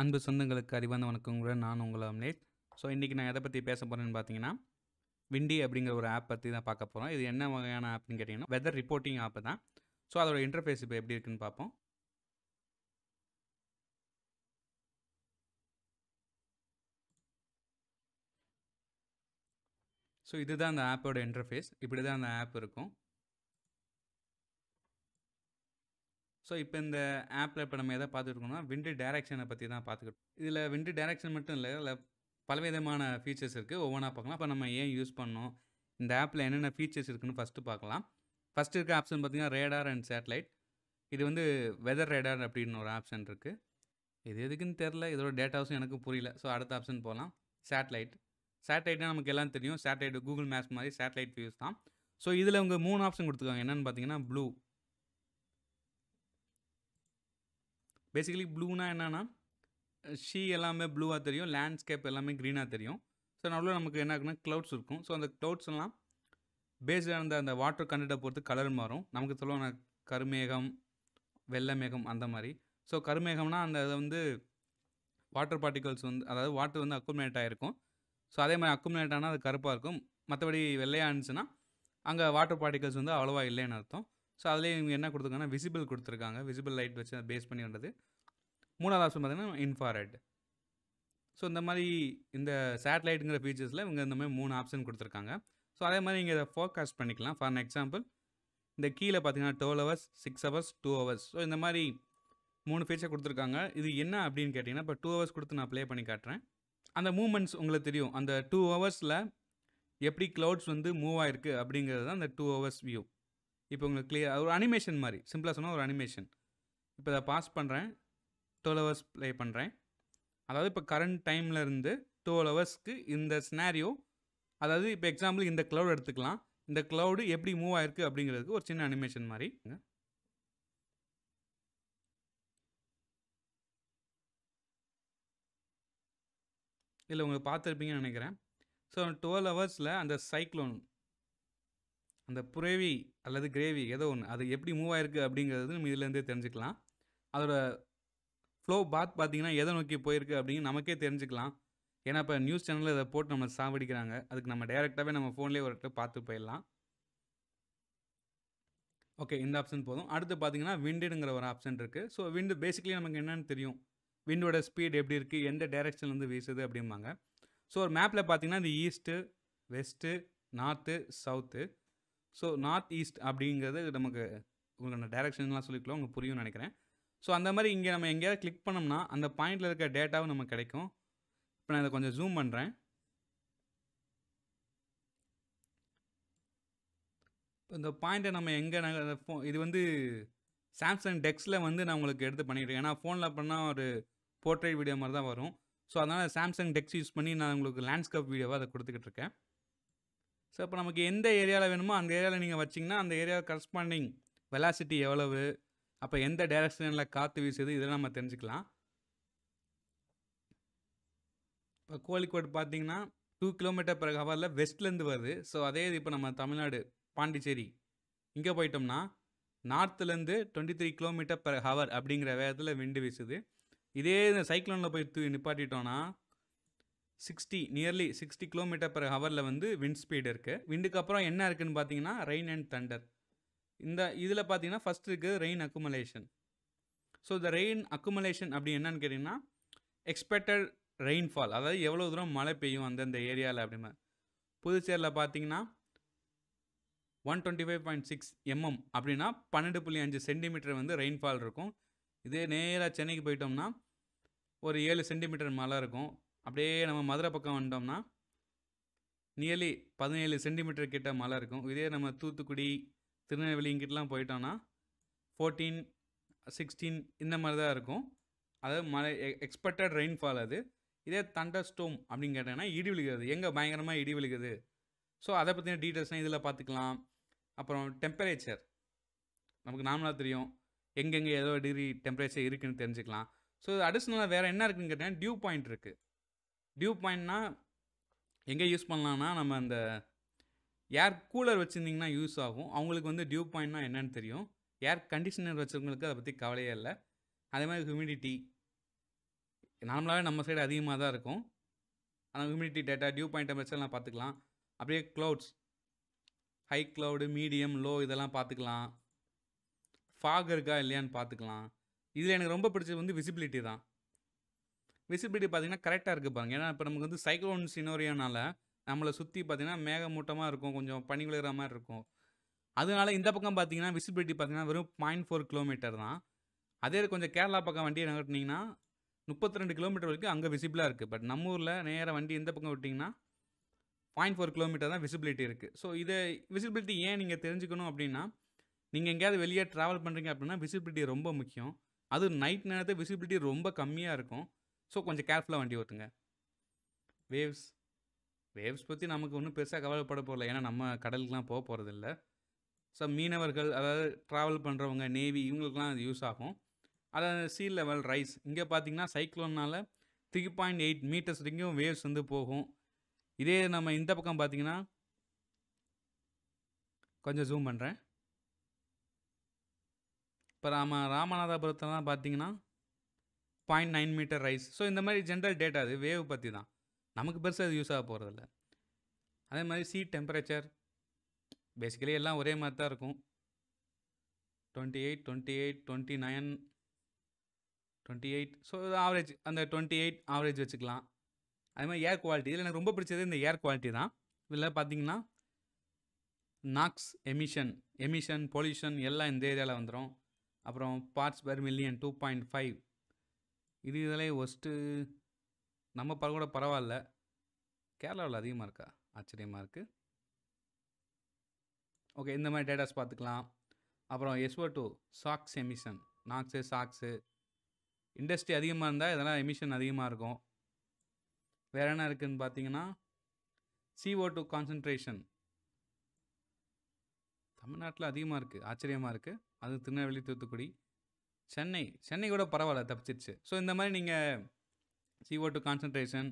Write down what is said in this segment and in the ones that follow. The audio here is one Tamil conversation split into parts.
அன்பு சொந்தங்களுக்கு வணக்கம் கூட நான் உங்களை அம்லேட் ஸோ இன்றைக்கி நான் எதை பற்றி பேச போகிறேன்னு பார்த்தீங்கன்னா விண்டி அப்படிங்கிற ஒரு ஆப் பற்றி தான் பார்க்க போகிறோம் இது என்ன வகையான ஆப்னு கேட்டிங்கன்னா வெதர் ரிப்போர்ட்டிங் ஆப் தான் ஸோ அதோட இன்டர்ஃபேஸ் இப்போ எப்படி இருக்குன்னு பார்ப்போம் ஸோ இதுதான் அந்த ஆப்போட இன்டர்ஃபேஸ் இப்படி தான் அந்த ஆப் இருக்கும் ஸோ இப்போ இந்த ஆப்பில் இப்போ நம்ம எதை பார்த்துருக்கோம்னா விண்டு டேரக்ஷனை பற்றி தான் பார்த்துக்கிட்டோம் இதில் விண்டு டேரக்ஷன் மட்டும் இல்லை இதில் பலவிதமான ஃபீச்சர்ஸ் இருக்குது ஒவ்வொன்றா பார்க்கலாம் இப்போ நம்ம ஏன் யூஸ் பண்ணோம் இந்த ஆப்பில் என்னென்ன ஃபீச்சர்ஸ் இருக்குன்னு ஃபஸ்ட்டு பார்க்கலாம் ஃபஸ்ட் இருக்க ஆப்ஷன் பார்த்திங்கன்னா ரேடார் அண்ட் சேட்டலைட் இது வந்து வெதர் ரேடார் அப்படின்னு ஒரு ஆப்ஷன் இருக்குது இது எதுக்குன்னு தெரில இதோட டேட்டாஸும் எனக்கு புரியல ஸோ அடுத்த ஆப்ஷன் போகலாம் சேட்டலைட் சேட்டலைட்னா நமக்கு எல்லாம் தெரியும் சேட்டலைட் கூகுள் மேப்ஸ் மாதிரி சேட்டலைட் வியூஸ் தான் ஸோ இதில் உங்கள் மூணு ஆப்ஷன் கொடுத்துருக்காங்க என்னென்னு பார்த்தீங்கன்னா ப்ளூ பேசிக்கலி ப்ளூனா என்னென்னா ஷீ எல்லாமே ப்ளூவாக தெரியும் லேண்ட்ஸ்கேப் எல்லாமே க்ரீனாக தெரியும் ஸோ நல்ல நமக்கு என்ன ஆகுனா க்ளவுட்ஸ் இருக்கும் ஸோ அந்த க்ளவுட்ஸ் எல்லாம் பேஸ்டாக இருந்த அந்த வாட்டர் கண்டெண்ட்டை பொறுத்து கலர் மாறும் நமக்கு சொல்லுவாங்க கருமேகம் வெள்ளை மேகம் அந்த மாதிரி ஸோ கருமேகம்னா அந்த இதை வந்து வாட்டர் பார்ட்டிகல்ஸ் வந்து அதாவது வாட்டர் வந்து அக்குமுலேட் ஆகிருக்கும் ஸோ அதே மாதிரி அக்குமுலேட் ஆனால் அது கருப்பாக இருக்கும் மற்றபடி வெள்ளையாக இருந்துச்சுன்னா அங்கே வாட்டர் பார்ட்டிகல்ஸ் வந்து அவ்வளோவா இல்லைன்னு அர்த்தம் ஸோ அதிலே இவங்க என்ன கொடுத்துருக்காங்கன்னா விசிபிள் கொடுத்துருக்காங்க விசிபிள் லைட் வச்சு அதை பேஸ் பண்ணி வந்தது மூணாவது ஆப்ஷன் பார்த்தீங்கன்னா இன்ஃபாரெட் ஸோ இந்த மாதிரி இந்த சேட்டலைட்டுங்கிற ஃபீச்சர்ஸில் இவங்க இந்த மாதிரி மூணு ஆப்ஷன் கொடுத்துருக்காங்க ஸோ அதே மாதிரி இங்கே இதை ஃபோர்காஸ்ட் பண்ணிக்கலாம் ஃபார் எக்ஸாம்பிள் இந்த கீழே பார்த்தீங்கன்னா twelve hours six hours two hours so இந்த மாதிரி மூணு ஃபீச்சர் கொடுத்துருக்காங்க இது என்ன அப்படின்னு கேட்டிங்கன்னா இப்போ டூ ஹவர்ஸ் கொடுத்து நான் ப்ளே பண்ணி காட்டுறேன் அந்த மூமெண்ட்ஸ் உங்களுக்கு தெரியும் அந்த டூ ஹவர்ஸில் எப்படி க்ளவுட்ஸ் வந்து மூவ் ஆயிருக்கு அப்படிங்கிறது தான் அந்த டூ ஹவர்ஸ் வியூ இப்போ உங்களுக்கு கிளியர் ஒரு அனிமேஷன் மாதிரி சிம்பிளாக சொன்னால் ஒரு அனிமேஷன் இப்போ இதை பாஸ் பண்ணுறேன் டுவெல் ஹவர்ஸ் ப்ளே பண்ணுறேன் அதாவது இப்போ கரண்ட் டைமில் இருந்து டுவெல் ஹவர்ஸ்க்கு இந்த ஸ்னாரியோ அதாவது இப்போ எக்ஸாம்பிள் இந்த க்ளவுட் எடுத்துக்கலாம் இந்த க்ளவுடு எப்படி மூவ் ஆயிருக்கு அப்படிங்கிறதுக்கு ஒரு சின்ன அனிமேஷன் மாதிரி இல்லை உங்களுக்கு பார்த்துருப்பீங்கன்னு நினைக்கிறேன் ஸோ டுவெல் ஹவர்ஸில் அந்த சைக்ளோன் அந்த புரேவி அல்லது கிரேவி ஏதோ ஒன்று அது எப்படி மூவ் ஆயிருக்கு அப்படிங்கிறது நம்ம இதுலேருந்தே தெரிஞ்சுக்கலாம் அதோட ஃப்ளோ பாத் பார்த்தீங்கன்னா எதை நோக்கி போயிருக்கு அப்படின்னு நமக்கே தெரிஞ்சுக்கலாம் ஏன்னா இப்போ நியூஸ் சேனலில் இதை போட்டு நம்ம சாவடிக்கிறாங்க அதுக்கு நம்ம டைரெக்டாகவே நம்ம ஃபோன்லேயே ஒரு பார்த்து போயிடலாம் ஓகே இந்த ஆப்ஷன் போதும் அடுத்து பார்த்தீங்கன்னா விண்டுங்கிற ஒரு ஆப்ஷன் இருக்குது ஸோ விண்டு பேசிக்கலி நமக்கு என்னென்னு தெரியும் விண்டோட ஸ்பீட் எப்படி இருக்குது எந்த டேரெக்ஷன்லேருந்து வீசுது அப்படிம்பாங்க ஸோ ஒரு மேப்பில் பார்த்தீங்கன்னா இந்த east west north south so north east அப்படிங்கிறது நமக்கு உங்களோட டைரக்ஷன்லாம் சொல்லிக்கலாம் உங்களுக்கு புரியும்னு நினைக்கிறேன் ஸோ அந்த மாதிரி இங்கே நம்ம எங்கேயாவது கிளிக் பண்ணோம்னா அந்த பாயிண்டில் இருக்க டேட்டாவும் நமக்கு கிடைக்கும் இப்போ நான் இதை கொஞ்சம் ஜூம் பண்ணுறேன் இந்த பாயிண்ட்டை நம்ம எங்கே நாங்கள் ஃபோன் இது வந்து சாம்சங் டெக்ஸில் வந்து நான் உங்களுக்கு எடுத்து பண்ணிடுறேன் ஏன்னா ஃபோனில் பண்ணால் ஒரு போர்ட்ரேட் வீடியோ மாதிரி தான் வரும் ஸோ அதனால் சாம்சங் டெக்ஸ் யூஸ் பண்ணி நான் உங்களுக்கு லேண்ட்ஸ்கேப் வீடியோவாக அதை கொடுத்துக்கிட்டு இருக்கேன் ஸோ இப்போ நமக்கு எந்த ஏரியாவில் வேணுமோ அந்த ஏரியாவில் நீங்கள் வச்சிங்கன்னா அந்த ஏரியாவில் கரஸ்பாண்டிங் வெலாசிட்டி எவ்வளவு அப்போ எந்த டைரக்ஷனில் காற்று வீசுது இதெல்லாம் நம்ம தெரிஞ்சுக்கலாம் இப்போ கோழிக்கோடு பார்த்தீங்கன்னா டூ கிலோமீட்டர் பிறகு ஹவரில் வெஸ்ட்லேருந்து வருது ஸோ அதே இது இப்போ நம்ம தமிழ்நாடு பாண்டிச்சேரி இங்கே போயிட்டோம்னா நார்த்துலேருந்து twenty three kilometre per hour அப்படிங்கிற வேகத்தில் விண்டு வீசுது இதே சைக்ளோனில் போய் நிப்பாட்டிட்டோன்னா sixty nearly sixty kilometre per ஹவரில் வந்து விண்ட் ஸ்பீடு இருக்குது விண்டுக்கு அப்புறம் என்ன இருக்குதுன்னு பார்த்தீங்கன்னா ரெயின் அண்ட் தண்டர் இந்த இதில் பார்த்தீங்கன்னா ஃபஸ்ட் இருக்குது ரெயின் அக்குமலேஷன் ஸோ இந்த ரெயின் அக்குமலேஷன் அப்படி என்னன்னு கேட்டிங்கன்னா எக்ஸ்பெக்டட் ரெயின்ஃபால் அதாவது எவ்வளோ தூரம் மழை பெய்யும் அந்தந்த ஏரியாவில் அப்படின்னா புதுச்சேரியில் பார்த்தீங்கன்னா one twenty five point six mm அப்படின்னா பன்னெண்டு புள்ளி அஞ்சு சென்டிமீட்டர் வந்து ரெயின்ஃபால் இருக்கும் இதே நேராக சென்னைக்கு போயிட்டோம்னா ஒரு ஏழு சென்டிமீட்டர் மழை இருக்கும் அப்படியே நம்ம மதுரை பக்கம் வந்தோம்னா நியர்லி பதினேழு சென்டிமீட்டர் கிட்ட மழை இருக்கும் இதே நம்ம தூத்துக்குடி திருநெல்வேலிங்கிட்டலாம் போயிட்டோம்னா ஃபோர்டீன் சிக்ஸ்டீன் இந்த மாதிரி தான் இருக்கும் அதாவது மழை எக்ஸ்பெக்டட் ரெயின்ஃபால் அது இதே தண்டர் ஸ்டோம் அப்படின்னு கேட்டாங்கன்னா இடி விழுகிறது எங்கே பயங்கரமாக இடி விழுகுது ஸோ அதை பற்றின டீட்டெயில்ஸ்லாம் இதில் பார்த்துக்கலாம் அப்புறம் டெம்பரேச்சர் நமக்கு நார்மலாக தெரியும் எங்கெங்கே ஏதோ டிகிரி டெம்பரேச்சர் இருக்குதுன்னு தெரிஞ்சுக்கலாம் ஸோ அடிஷ்னலாக வேறு என்ன இருக்குன்னு கேட்டால் டியூ பாயிண்ட் இருக்குது டியூ பாயிண்ட்னா எங்கே யூஸ் பண்ணலான்னா நம்ம அந்த ஏர் கூலர் வச்சுருந்திங்கன்னா யூஸ் ஆகும் அவங்களுக்கு வந்து டியூ பாயிண்ட்னா என்னென்னு தெரியும் ஏர் கண்டிஷனர் வச்சுருவங்களுக்கு அதை பற்றி கவலையே இல்லை அதே மாதிரி ஹியூமிடிட்டி நார்மலாகவே நம்ம சைடு அதிகமாக தான் இருக்கும் ஆனால் ஹியூமிடிட்டி டேட்டா டியூ பாயிண்ட் டெம்பரேச்சர்லாம் பார்த்துக்கலாம் அப்படியே clouds high cloud medium low இதெல்லாம் பார்த்துக்கலாம் ஃபாக் இருக்கா இல்லையான்னு பார்த்துக்கலாம் இதில் எனக்கு ரொம்ப பிடிச்சது வந்து விசிபிலிட்டி தான் விசிபிலிட்டி பார்த்திங்கன்னா கரெக்டாக இருக்குது பாருங்கள் ஏன்னா இப்போ நமக்கு வந்து சைக்ளோன் சினோரியனால நம்மளை சுற்றி பார்த்திங்கன்னா மேகமூட்டமாக இருக்கும் கொஞ்சம் பனி விழுகிற மாதிரி இருக்கும் அதனால இந்த பக்கம் பார்த்தீங்கன்னா விசிபிலிட்டி பார்த்தீங்கன்னா வெறும் பாயிண்ட் ஃபோர் கிலோமீட்டர் தான் அதே கொஞ்சம் கேரளா பக்கம் வண்டியை நகட்டினீங்கன்னா முப்பத்தி ரெண்டு கிலோமீட்டர் வரைக்கும் அங்கே விசிபிளாக இருக்குது பட் நம்ம ஊரில் நேராக வண்டி எந்த பக்கம் விட்டிங்கன்னா பாயிண்ட் ஃபோர் கிலோமீட்டர் தான் விசிபிலிட்டி இருக்குது ஸோ இதை விசிபிலிட்டி ஏன் நீங்கள் தெரிஞ்சுக்கணும் அப்படின்னா நீங்கள் எங்கேயாவது வெளியே ட்ராவல் பண்ணுறீங்க அப்படின்னா விசிபிலிட்டி ரொம்ப முக்கியம் அது நைட் நேரத்தில் விசிபிலிட்டி ரொம்ப கம்மியாக இருக்கும் ஸோ கொஞ்சம் கேர்ஃபுல்லாக வண்டி ஓட்டுங்க வேவ்ஸ் வேவ்ஸ் பற்றி நமக்கு ஒன்றும் பெருசாக கவலைப்பட போகல ஏன்னா நம்ம கடலுக்குலாம் போக போகிறதில்ல ஸோ மீனவர்கள் அதாவது ட்ராவல் பண்ணுறவங்க நேவி இவங்களுக்குலாம் அது யூஸ் ஆகும் அதாவது சீ லெவல் ரைஸ் இங்கே பார்த்தீங்கன்னா சைக்ளோனால் த்ரீ பாயிண்ட் எயிட் மீட்டர்ஸ் வரைக்கும் வேவ்ஸ் வந்து போகும் இதே நம்ம இந்த பக்கம் பார்த்தீங்கன்னா கொஞ்சம் ஜூம் பண்ணுறேன் இப்போ ராம ராமநாதபுரத்தில் தான் பார்த்தீங்கன்னா point nine meter rise so இந்த மாதிரி ஜென்ரல் டேட்டா அது வேவ் பற்றி தான் நமக்கு பெருசாக அது யூஸ் ஆக போகிறதில்ல அதே மாதிரி சீ டெம்பரேச்சர் பேசிக்கலி எல்லாம் ஒரே மாதிரி தான் இருக்கும் twenty eight twenty eight twenty nine twenty eight so average அந்த டுவெண்ட்டி எயிட் ஆவரேஜ் வச்சுக்கலாம் அதே மாதிரி ஏர் குவாலிட்டி இதில் எனக்கு ரொம்ப பிடிச்சது இந்த ஏர் குவாலிட்டி தான் இதில் பார்த்தீங்கன்னா நாக்ஸ் எமிஷன் எமிஷன் பொல்யூஷன் எல்லாம் இந்த ஏரியாவில் வந்துடும் அப்புறம் parts per million two point five இது இதிலே ஒஸ்ட்டு நம்ம பல கூட பரவாயில்ல கேரளாவில் அதிகமாக இருக்கா ஆச்சரியமாக இருக்குது ஓகே இந்த மாதிரி டேட்டாஸ் பார்த்துக்கலாம் அப்புறம் SO two SOx emission NOx SOx industry அதிகமாக இருந்தால் இதெல்லாம் எமிஷன் அதிகமாக இருக்கும் வேறு என்ன இருக்குதுன்னு பார்த்தீங்கன்னா சிஓ டூ கான்சன்ட்ரேஷன் தமிழ்நாட்டில் அதிகமாக இருக்குது ஆச்சரியமாக இருக்குது அது திருநெல்வேலி தூத்துக்குடி சென்னை சென்னை கூட பரவாயில்ல தப்பிச்சிருச்சு ஸோ இந்த மாதிரி நீங்கள் சிஓ டூ கான்சன்ட்ரேஷன்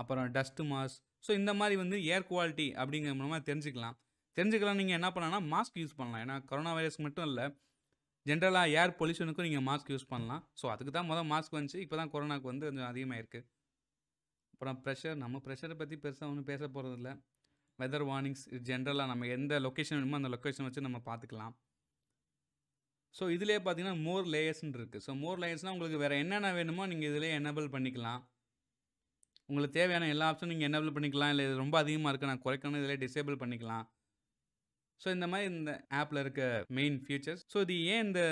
அப்புறம் டஸ்ட் மாஸ் ஸோ இந்த மாதிரி வந்து ஏர் குவாலிட்டி அப்படிங்கிற மூலமாக தெரிஞ்சுக்கலாம் தெரிஞ்சுக்கலாம் நீங்கள் என்ன பண்ணலாம்னா மாஸ்க் யூஸ் பண்ணலாம் ஏன்னா கொரோனா வைரஸ் மட்டும் இல்லை ஜென்ரலாக ஏர் பொல்யூஷனுக்கும் நீங்கள் மாஸ்க் யூஸ் பண்ணலாம் ஸோ அதுக்கு தான் முதல் மாஸ்க் வந்துச்சு இப்போ தான் கொரோனாக்கு வந்து கொஞ்சம் அதிகமாக இருக்குது அப்புறம் ப்ரெஷர் நம்ம ப்ரெஷரை பற்றி பெருசாக ஒன்றும் பேச போகிறதில்ல வெதர் வார்னிங்ஸ் ஜென்ரலாக நம்ம எந்த லொக்கேஷன் வேணுமோ அந்த லொக்கேஷன் வச்சு நம்ம பார்த்துக்கலாம் ஸோ இதிலே பார்த்தீங்கன்னா மோர் லேயர்ஸ்னு இருக்குது ஸோ மோர் லேயர்ஸ்னால் உங்களுக்கு வேறு என்னென்ன வேணுமோ நீங்கள் இதிலே எனபிள் பண்ணிக்கலாம் உங்களுக்கு தேவையான எல்லா ஆப்ஷனும் நீங்கள் எனபிள் பண்ணிக்கலாம் இல்லை இது ரொம்ப அதிகமாக இருக்குது நான் குறைக்கணும் இதில் டிசேபிள் பண்ணிக்கலாம் ஸோ இந்த மாதிரி இந்த ஆப்பில் இருக்க மெயின் ஃபியூச்சர்ஸ் ஸோ இது ஏன் இந்த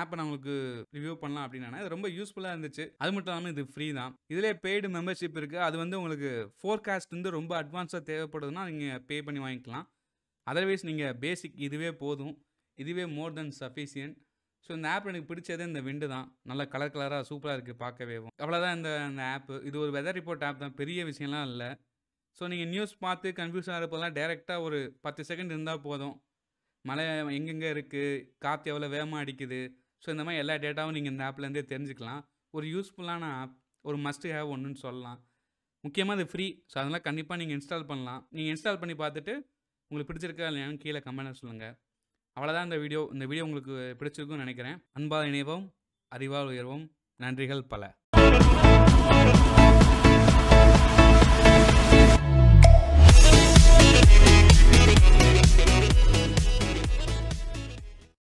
ஆப்பை நான் உங்களுக்கு ரிவ்யூ பண்ணலாம் அப்படின்னா இது ரொம்ப யூஸ்ஃபுல்லாக இருந்துச்சு அது மட்டும் இல்லாமல் இது ஃப்ரீ தான் இதிலே பெய்டு மெம்பர்ஷிப் இருக்குது அது வந்து உங்களுக்கு ஃபோர்காஸ்ட் வந்து ரொம்ப அட்வான்ஸாக தேவைப்படுதுன்னா நீங்கள் பே பண்ணி வாங்கிக்கலாம் அதர்வைஸ் நீங்கள் பேசிக் இதுவே போதும் இதுவே மோர் தென் சஃபிஷியன்ட் ஸோ இந்த ஆப் எனக்கு பிடிச்சதே இந்த விண்டு தான் நல்லா கலர் கலராக சூப்பராக இருக்குது பார்க்கவே அவ்வளோதான் இந்த அந்த ஆப்பு இது ஒரு வெதர் ரிப்போர்ட் ஆப் தான் பெரிய விஷயம்லாம் இல்லை ஸோ நீங்கள் நியூஸ் பார்த்து கன்ஃபியூஸ் ஆகிறப்பெல்லாம் டேரெக்டாக ஒரு பத்து செகண்ட் இருந்தால் போதும் மழை எங்கெங்கே இருக்குது காற்று எவ்வளோ வேகமாக அடிக்குது ஸோ இந்த மாதிரி எல்லா டேட்டாவும் நீங்கள் இந்த ஆப்லேருந்தே தெரிஞ்சுக்கலாம் ஒரு யூஸ்ஃபுல்லான ஆப் ஒரு மஸ்ட் ஹேவ் ஒன்றுன்னு சொல்லலாம் முக்கியமாக அது ஃப்ரீ ஸோ அதெல்லாம் கண்டிப்பாக நீங்கள் இன்ஸ்டால் பண்ணலாம் நீங்கள் இன்ஸ்டால் பண்ணி பார்த்துட்டு உங்களுக்கு பிடிச்சிருக்கா இல்லையான்னு கீழே கமெண்ட்டில் சொல்லுங்கள் அவ்வளோதான் இந்த வீடியோ இந்த வீடியோ உங்களுக்கு பிடிச்சிருக்கும்னு நினைக்கிறேன் அன்பால் இணைவோம் அறிவால் உயர்வும் நன்றிகள் பல